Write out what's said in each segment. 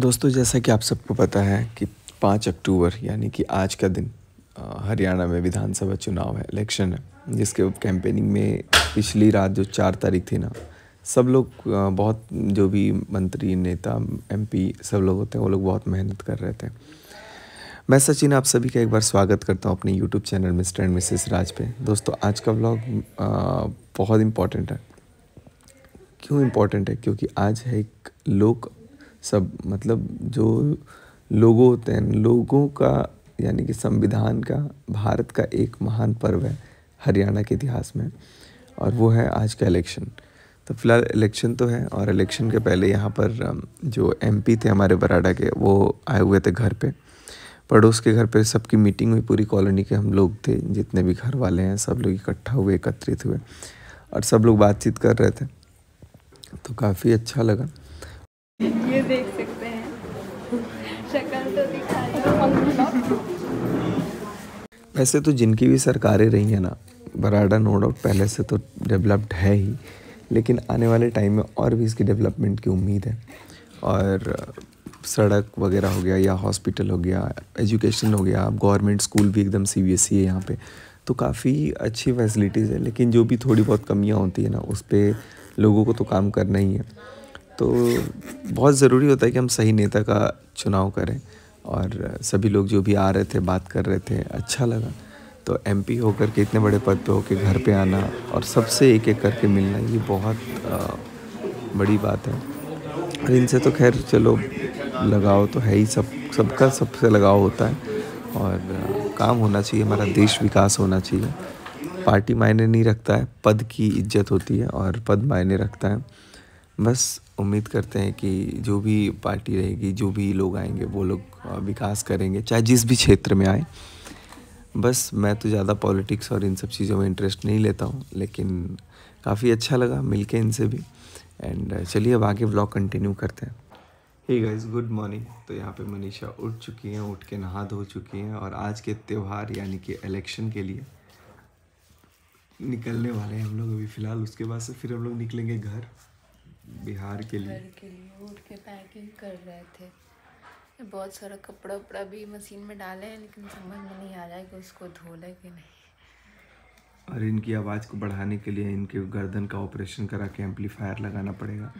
दोस्तों जैसा कि आप सबको पता है कि पाँच अक्टूबर यानी कि आज का दिन हरियाणा में विधानसभा चुनाव है इलेक्शन है जिसके कैंपेनिंग में पिछली रात जो चार तारीख थी ना सब लोग बहुत जो भी मंत्री नेता एमपी सब लोग होते हैं वो लोग बहुत मेहनत कर रहे थे मैं सचिन आप सभी का एक बार स्वागत करता हूँ अपने YouTube channel mister and Mrs Raj पे दोस्तों आज का ब्लॉग बहुत इम्पॉर्टेंट है क्यों इम्पॉर्टेंट है क्योंकि आज है एक लोक सब मतलब जो लोगों होते हैं लोगों का यानी कि संविधान का भारत का एक महान पर्व है हरियाणा के इतिहास में और वो है आज का इलेक्शन तो फिलहाल इलेक्शन तो है और इलेक्शन के पहले यहाँ पर जो एमपी थे हमारे बराडा के वो आए हुए थे घर पे पड़ोस के घर पे सबकी मीटिंग हुई पूरी कॉलोनी के हम लोग थे जितने भी घर वाले हैं सब लोग इकट्ठा हुए एकत्रित हुए और सब लोग बातचीत कर रहे थे तो काफ़ी अच्छा लगा वैसे तो जिनकी भी सरकारें रही हैं ना बराडा नो डाउट पहले से तो डेवलप्ड है ही लेकिन आने वाले टाइम में और भी इसकी डेवलपमेंट की उम्मीद है और सड़क वगैरह हो गया या हॉस्पिटल हो गया एजुकेशन हो गया गवर्नमेंट स्कूल भी एकदम सी बी एस है यहाँ पे तो काफ़ी अच्छी फैसिलिटीज़ है लेकिन जो भी थोड़ी बहुत कमियाँ होती है ना उस पर लोगों को तो काम करना ही है तो बहुत ज़रूरी होता है कि हम सही नेता का चुनाव करें और सभी लोग जो भी आ रहे थे बात कर रहे थे अच्छा लगा तो एम पी होकर के इतने बड़े पद पे होकर घर पे आना और सबसे एक एक करके मिलना ये बहुत बड़ी बात है और इनसे तो खैर चलो लगाव तो है ही सब सबका सबसे लगाव होता है और काम होना चाहिए हमारा देश विकास होना चाहिए पार्टी मायने नहीं रखता है पद की इज्जत होती है और पद मायने रखता है बस उम्मीद करते हैं कि जो भी पार्टी रहेगी जो भी लोग आएंगे वो लोग विकास करेंगे चाहे जिस भी क्षेत्र में आए बस मैं तो ज़्यादा पॉलिटिक्स और इन सब चीज़ों में इंटरेस्ट नहीं लेता हूँ लेकिन काफ़ी अच्छा लगा मिल इनसे भी एंड चलिए अब आगे ब्लॉग कंटिन्यू करते हैं हे गाइस गुड मॉर्निंग तो यहाँ पे मनीषा उठ चुकी हैं उठ के नहा धो चुकी हैं और आज के त्यौहार यानी कि इलेक्शन के लिए निकलने वाले हैं हम लोग अभी फ़िलहाल उसके बाद से फिर हम लोग निकलेंगे घर बिहार के लिए घर के लिए उठ के पैकिंग कर रहे थे बहुत सारा कपड़ा उपड़ा भी मशीन में डाले हैं लेकिन समझ में नहीं आ रहा है कि उसको धो ले कि नहीं और इनकी आवाज़ को बढ़ाने के लिए इनके गर्दन का ऑपरेशन करा के एम्पलीफायर लगाना पड़ेगा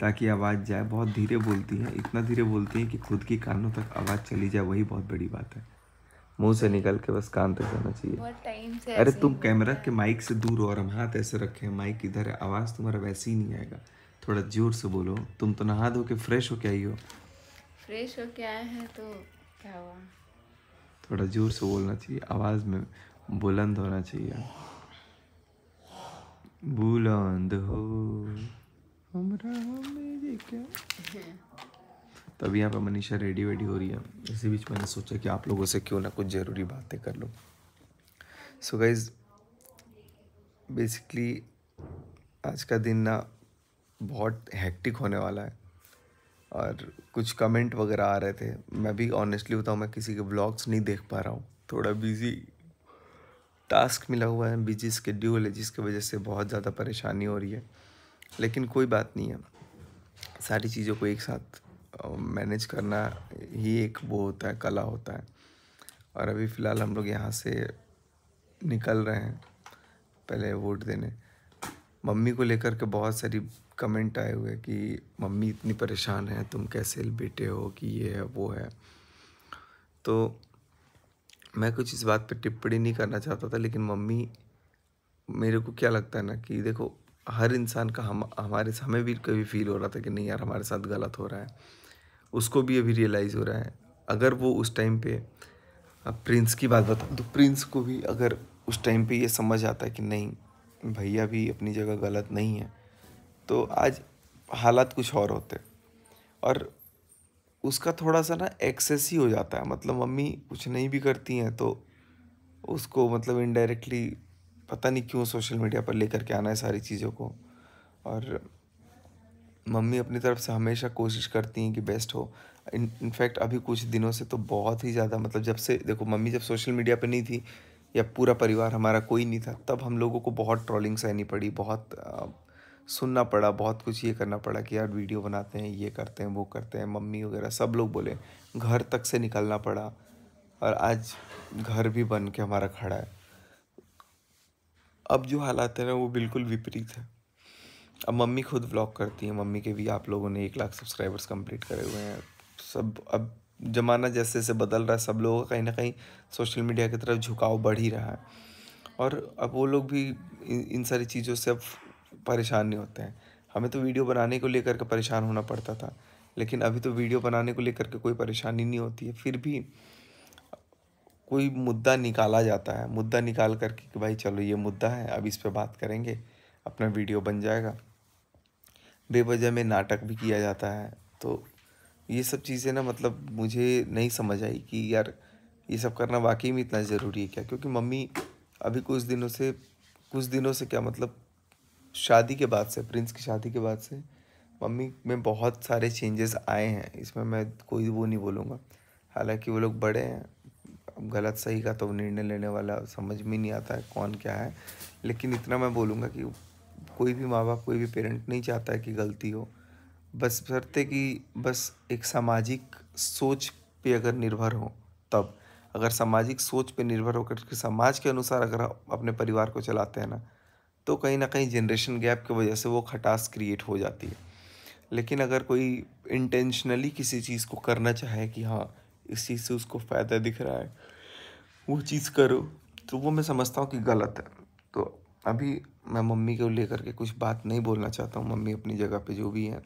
ताकि आवाज़ जाए बहुत धीरे बोलती हैं इतना धीरे बोलती हैं कि खुद की कानों तक आवाज़ चली जाए वही बहुत बड़ी बात है मुंह से निकल के बस कान तक जाना चाहिए अरे तुम कैमरा के माइक से दूर हो और हम हाथ ऐसे रखे हैं माइक इधर है आवाज़ तुम्हारा वैसे ही नहीं आएगा थोड़ा जोर से बोलो तुम तो नहा धो के फ्रेश हो के आई हो फ्रेश हो के आए हैं तो क्या हुआ थोड़ा जोर से बोलना चाहिए आवाज़ में बुलंद होना चाहिए बुलंद हो हमरा तो अभी यहाँ पर मनीषा रेडी वेडी हो रही है इसी बीच मैंने सोचा कि आप लोगों से क्यों ना कुछ ज़रूरी बातें कर लो सो गाइज बेसिकली आज का दिन ना बहुत हैक्टिक होने वाला है और कुछ कमेंट वगैरह आ रहे थे मैं भी ऑनेस्टली बताऊँ मैं किसी के ब्लॉग्स नहीं देख पा रहा हूँ थोड़ा बिजी टास्क मिला हुआ है बिजी स्केड्यूल है जिसकी वजह से बहुत ज़्यादा परेशानी हो रही है लेकिन कोई बात नहीं है सारी चीज़ों को एक साथ मैनेज करना ही एक वो होता है कला होता है और अभी फ़िलहाल हम लोग यहाँ से निकल रहे हैं पहले वोट देने मम्मी को लेकर के बहुत सारी कमेंट आए हुए कि मम्मी इतनी परेशान है तुम कैसे बेटे हो कि ये है वो है तो मैं कुछ इस बात पे टिप्पणी नहीं करना चाहता था लेकिन मम्मी मेरे को क्या लगता है ना कि देखो हर इंसान का हम हमारे हमें भी कभी फील हो रहा था कि नहीं यार हमारे साथ गलत हो रहा है उसको भी अभी रियलाइज़ हो रहा है अगर वो उस टाइम पे प्रिंस की बात बताऊँ तो प्रिंस को भी अगर उस टाइम पे ये समझ आता है कि नहीं भैया भी अपनी जगह गलत नहीं है तो आज हालात कुछ और होते और उसका थोड़ा सा ना एक्सेस ही हो जाता है मतलब मम्मी कुछ नहीं भी करती हैं तो उसको मतलब इनडायरेक्टली पता नहीं क्यों सोशल मीडिया पर लेकर के आना है सारी चीज़ों को और मम्मी अपनी तरफ से हमेशा कोशिश करती हैं कि बेस्ट हो इनफैक्ट अभी कुछ दिनों से तो बहुत ही ज़्यादा मतलब जब से देखो मम्मी जब सोशल मीडिया पर नहीं थी या पूरा परिवार हमारा कोई नहीं था तब हम लोगों को बहुत ट्रॉलिंग सहनी पड़ी बहुत सुनना पड़ा बहुत कुछ ये करना पड़ा कि यार वीडियो बनाते हैं ये करते हैं वो करते हैं मम्मी वगैरह सब लोग बोले घर तक से निकलना पड़ा और आज घर भी बन के हमारा खड़ा है अब जो हालात है ना वो बिल्कुल विपरीत है अब मम्मी खुद व्लॉग करती हैं मम्मी के भी आप लोगों ने एक लाख सब्सक्राइबर्स कंप्लीट करे हुए हैं सब अब ज़माना जैसे जैसे बदल रहा है सब लोगों का कहीं ना कहीं सोशल मीडिया की तरफ झुकाव बढ़ ही रहा है और अब वो लोग भी इन सारी चीज़ों से अब परेशान नहीं होते हैं हमें तो वीडियो बनाने को लेकर के परेशान होना पड़ता था लेकिन अभी तो वीडियो बनाने को लेकर के कोई परेशानी नहीं होती है फिर भी कोई मुद्दा निकाला जाता है मुद्दा निकाल करके कि भाई चलो ये मुद्दा है अब इस पर बात करेंगे अपना वीडियो बन जाएगा बेवजह में नाटक भी किया जाता है तो ये सब चीज़ें ना मतलब मुझे नहीं समझ आई कि यार ये सब करना वाकई में इतना ज़रूरी है क्या क्योंकि मम्मी अभी कुछ दिनों से कुछ दिनों से क्या मतलब शादी के बाद से प्रिंस की शादी के बाद से मम्मी में बहुत सारे चेंजेस आए हैं इसमें मैं कोई वो नहीं बोलूँगा हालांकि वो लोग बड़े हैं अब गलत सही का तो निर्णय लेने वाला समझ में नहीं आता है कौन क्या है लेकिन इतना मैं बोलूँगा कि कोई भी माँ बाप कोई भी पेरेंट नहीं चाहता है कि गलती हो बस सरते कि बस एक सामाजिक सोच पे अगर निर्भर हो तब अगर सामाजिक सोच पे निर्भर होकर समाज के अनुसार अगर अपने परिवार को चलाते हैं ना तो कहीं ना कहीं जनरेशन गैप की वजह से वो खटास क्रिएट हो जाती है लेकिन अगर कोई इंटेंशनली किसी चीज़ को करना चाहे कि हाँ इस चीज़ से उसको फ़ायदा दिख रहा है वो चीज़ करो तो वो मैं समझता हूँ कि गलत है तो अभी मैं मम्मी को लेकर के कुछ बात नहीं बोलना चाहता हूँ मम्मी अपनी जगह पे जो भी हैं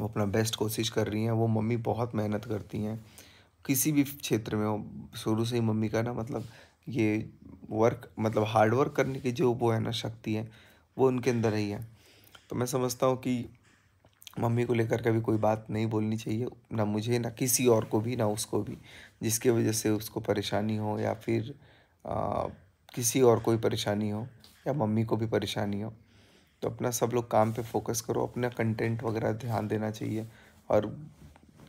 वो अपना बेस्ट कोशिश कर रही हैं वो मम्मी बहुत मेहनत करती हैं किसी भी क्षेत्र में हो शुरू से ही मम्मी का ना मतलब ये वर्क मतलब हार्ड वर्क करने की जो वो है ना शक्ति है वो उनके अंदर ही है तो मैं समझता हूँ कि मम्मी को लेकर कभी कोई बात नहीं बोलनी चाहिए ना मुझे ना किसी और को भी ना उसको भी जिसके वजह से उसको परेशानी हो या फिर आ, किसी और कोई परेशानी हो या मम्मी को भी परेशानी हो तो अपना सब लोग काम पे फोकस करो अपना कंटेंट वगैरह ध्यान देना चाहिए और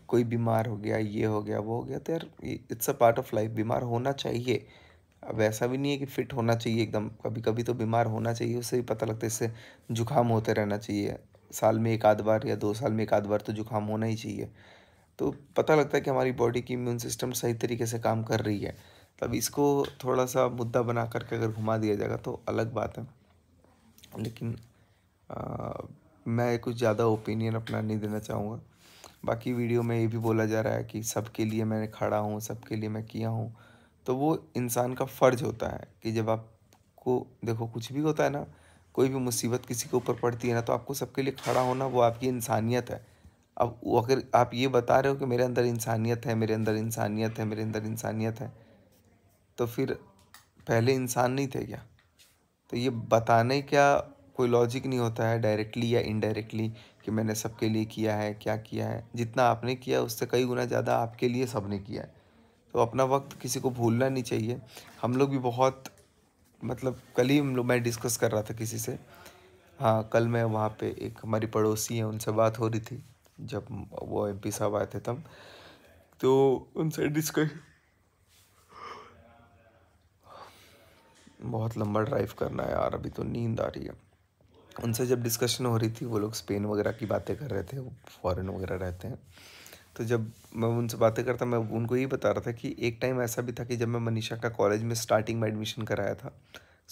कोई बीमार हो गया ये हो गया वो हो गया तो यार it's a part of life बीमार होना चाहिए अब ऐसा भी नहीं है कि फिट होना चाहिए एकदम कभी कभी तो बीमार होना चाहिए उससे भी पता लगता है इससे जुकाम होते रहना चाहिए साल में एक आध बार या दो साल में एक आध बार तो जुकाम होना ही चाहिए तो पता लगता है कि हमारी बॉडी की इम्यून सिस्टम सही तरीके से काम कर रही है तब इसको थोड़ा सा मुद्दा बना करके अगर घुमा दिया जाएगा तो अलग बात है लेकिन आ, मैं कुछ ज़्यादा ओपिनियन अपना नहीं देना चाहूँगा बाकी वीडियो में ये भी बोला जा रहा है कि सबके लिए मैंने खड़ा हूँ सबके लिए मैं किया हूँ तो वो इंसान का फ़र्ज होता है कि जब आपको देखो कुछ भी होता है ना कोई भी मुसीबत किसी के ऊपर पड़ती है ना तो आपको सबके लिए खड़ा होना वो आपकी इंसानियत है अब वो अगर आप ये बता रहे हो कि मेरे अंदर इंसानियत है मेरे अंदर इंसानियत है मेरे अंदर इंसानियत है तो फिर पहले इंसान नहीं थे क्या तो ये बताने का कोई लॉजिक नहीं होता है डायरेक्टली या इनडायरेक्टली कि मैंने सबके लिए किया है क्या किया है जितना आपने किया उससे कई गुना ज़्यादा आपके लिए सब ने किया है तो अपना वक्त किसी को भूलना नहीं चाहिए हम लोग भी बहुत मतलब कल ही हम लोग मैं डिस्कस कर रहा था किसी से हाँ कल मैं वहाँ पे एक हमारी पड़ोसी हैं उनसे बात हो रही थी जब वो एम साहब आए थे तब तो उनसे डिस्कस बहुत लंबा ड्राइव करना है यार अभी तो नींद आ रही है उनसे जब डिस्कशन हो रही थी वो लोग स्पेन वगैरह की बातें कर रहे थे वो फॉरेन वगैरह रहते हैं तो जब मैं उनसे बातें करता मैं उनको यही बता रहा था कि एक टाइम ऐसा भी था कि जब मैं मनीषा का कॉलेज में स्टार्टिंग में एडमिशन कराया था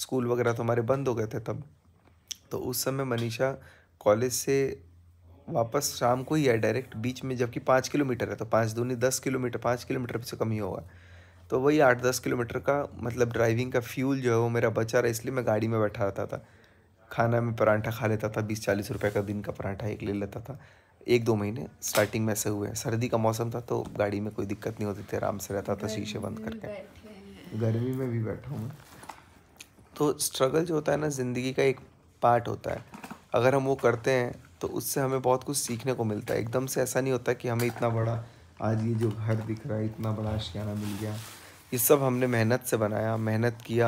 स्कूल वगैरह तो हमारे बंद हो गए थे तब तो उस समय मनीषा कॉलेज से वापस शाम को ही है डायरेक्ट बीच में जबकि पाँच किलोमीटर है तो पाँच दूनी दस किलोमीटर पाँच किलोमीटर से कम ही होगा तो वही आठ दस किलोमीटर का मतलब ड्राइविंग का फ्यूल जो है वो मेरा बचा रहा इसलिए मैं गाड़ी में बैठा रहता था खाना में परांठा खा लेता था बीस चालीस रुपए का दिन का परांठा एक ले लेता था एक दो महीने स्टार्टिंग में ऐसे हुए सर्दी का मौसम था तो गाड़ी में कोई दिक्कत नहीं होती थी आराम से रहता था शीशे बंद करके गर्मी में भी बैठा हूँ तो स्ट्रगल जो होता है ना ज़िंदगी का एक पार्ट होता है अगर हम वो करते हैं तो उससे हमें बहुत कुछ सीखने को मिलता है एकदम से ऐसा नहीं होता कि हमें इतना बड़ा आज ये जो घर दिख रहा है इतना बड़ा आशियाना मिल गया ये सब हमने मेहनत से बनाया मेहनत किया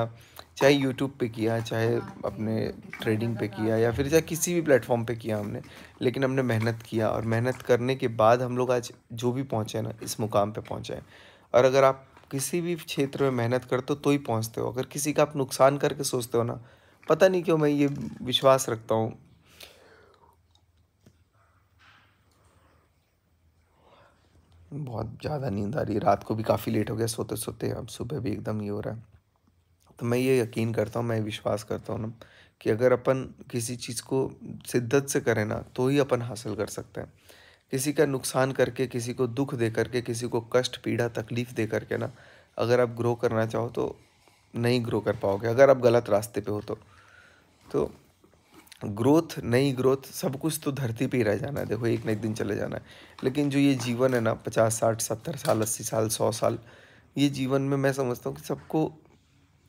चाहे यूट्यूब पे किया चाहे अपने ट्रेडिंग पे किया या फिर चाहे किसी भी प्लेटफॉर्म पे किया हमने लेकिन हमने मेहनत किया और मेहनत करने के बाद हम लोग आज जो भी पहुँचे ना इस मुकाम पे पहुँचे हैं और अगर आप किसी भी क्षेत्र में मेहनत करते हो तो ही पहुँचते हो अगर किसी का आप नुकसान करके सोचते हो ना पता नहीं क्यों मैं ये विश्वास रखता हूँ बहुत ज़्यादा नींद आ रही है रात को भी काफ़ी लेट हो गया सोते सोते अब सुबह भी एकदम ये हो रहा है तो मैं ये यकीन करता हूँ मैं विश्वास करता हूँ ना कि अगर अपन किसी चीज़ को शिद्दत से करें ना तो ही अपन हासिल कर सकते हैं किसी का नुकसान करके किसी को दुख दे करके किसी को कष्ट पीड़ा तकलीफ़ दे करके ना अगर आप ग्रो करना चाहो तो नहीं ग्रो कर पाओगे अगर आप गलत रास्ते पे हो तो तो ग्रोथ नई ग्रोथ सब कुछ तो धरती पे ही रह जाना है देखो एक ना एक दिन चले जाना है लेकिन जो ये जीवन है ना पचास साठ सत्तर साल अस्सी साल सौ साल ये जीवन में मैं समझता हूँ कि सबको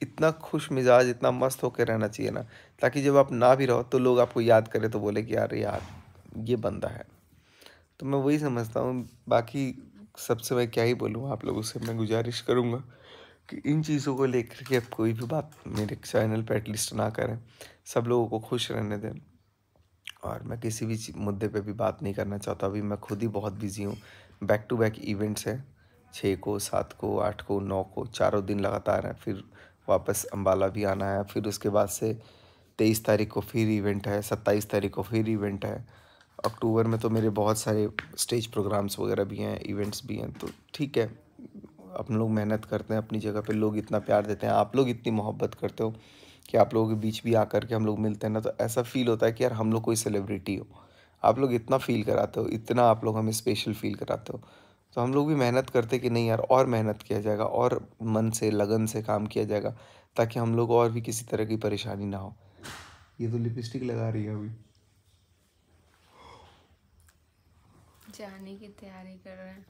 इतना खुश मिजाज इतना मस्त होकर रहना चाहिए ना ताकि जब आप ना भी रहो तो लोग आपको याद करें तो बोले कि यार यार ये बंदा है तो मैं वही समझता हूँ बाकी सबसे मैं क्या ही बोलूँ आप लोगों से मैं गुजारिश करूँगा कि इन चीज़ों को लेकर के अब कोई भी बात मेरे चैनल पर एटलीस्ट ना करें सब लोगों को खुश रहने दें और मैं किसी भी मुद्दे पे भी बात नहीं करना चाहता अभी मैं खुद ही बहुत बिज़ी हूँ बैक टू बैक इवेंट्स हैं छः को सात को आठ को नौ को चारों दिन लगातार हैं फिर वापस अम्बाला भी आना है फिर उसके बाद से तेईस तारीख को फिर इवेंट है सत्ताईस तारीख को फिर इवेंट है अक्टूबर में तो मेरे बहुत सारे स्टेज प्रोग्राम्स वगैरह भी हैं इवेंट्स भी हैं तो ठीक है अपन लोग मेहनत करते हैं अपनी जगह पे लोग इतना प्यार देते हैं आप लोग इतनी मोहब्बत करते हो कि आप लोगों के बीच भी आकर के हम लोग मिलते हैं ना तो ऐसा फील होता है कि यार हम लोग कोई सेलिब्रिटी हो आप लोग इतना फील कराते हो इतना आप लोग हमें स्पेशल फील कराते हो तो हम लोग भी मेहनत करते कि नहीं यार और मेहनत किया जाएगा और मन से लगन से काम किया जाएगा ताकि हम लोग और भी किसी तरह की परेशानी ना हो ये तो लिपस्टिक लगा रही है अभी जाने की तैयारी कर रहे हैं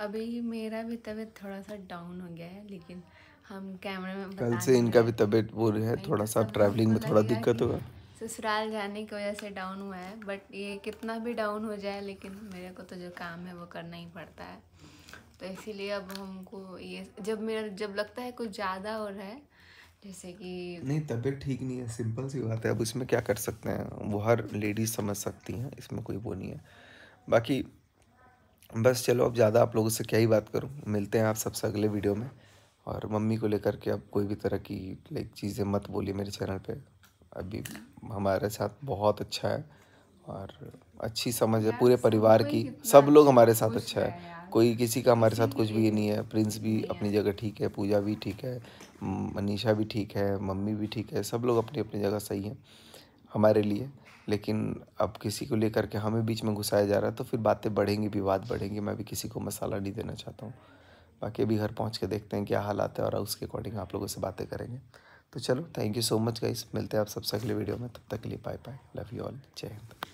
अभी मेरा भी तबीयत थोड़ा सा डाउन हो गया है लेकिन हम कैमरे में कल से इनका भी तबीयत बुरी है थोड़ा सा ट्रैवलिंग में थोड़ा दिक्कत होगा ससुराल जाने की वजह से डाउन हुआ है बट ये कितना भी डाउन हो जाए लेकिन मेरे को तो जो काम है वो करना ही पड़ता है तो इसीलिए अब हमको ये जब मेरा जब लगता है कुछ ज़्यादा हो रहा है जैसे कि नहीं तबीयत ठीक नहीं है सिंपल सी बात है अब इसमें क्या कर सकते हैं वो हर लेडीज समझ सकती हैं इसमें कोई वो नहीं है बाकी बस चलो अब ज़्यादा आप लोगों से क्या ही बात करूँ मिलते हैं आप सबसे अगले वीडियो में और मम्मी को लेकर के अब कोई भी तरह की लाइक चीज़ें मत बोलिए मेरे चैनल पे अभी हमारे साथ बहुत अच्छा है और अच्छी समझ है पूरे परिवार की सब लोग हमारे साथ अच्छा है कोई किसी का हमारे साथ कुछ भी तो नहीं है प्रिंस भी अपनी जगह ठीक है पूजा भी ठीक है मनीषा भी ठीक है मम्मी भी ठीक है सब लोग अपनी अपनी जगह सही हैं हमारे लिए लेकिन अब किसी को लेकर के हमें बीच में घुसाया जा रहा है तो फिर बातें बढ़ेंगी विवाद बढ़ेंगी मैं भी किसी को मसाला नहीं देना चाहता हूँ बाकी अभी घर पहुँच के देखते हैं क्या हालात है और उसके अकॉर्डिंग आप लोगों से बातें करेंगे तो चलो thank you so much guys मिलते हैं आप सबसे अगले वीडियो में तब तक के लिए bye bye love you all जय हिंद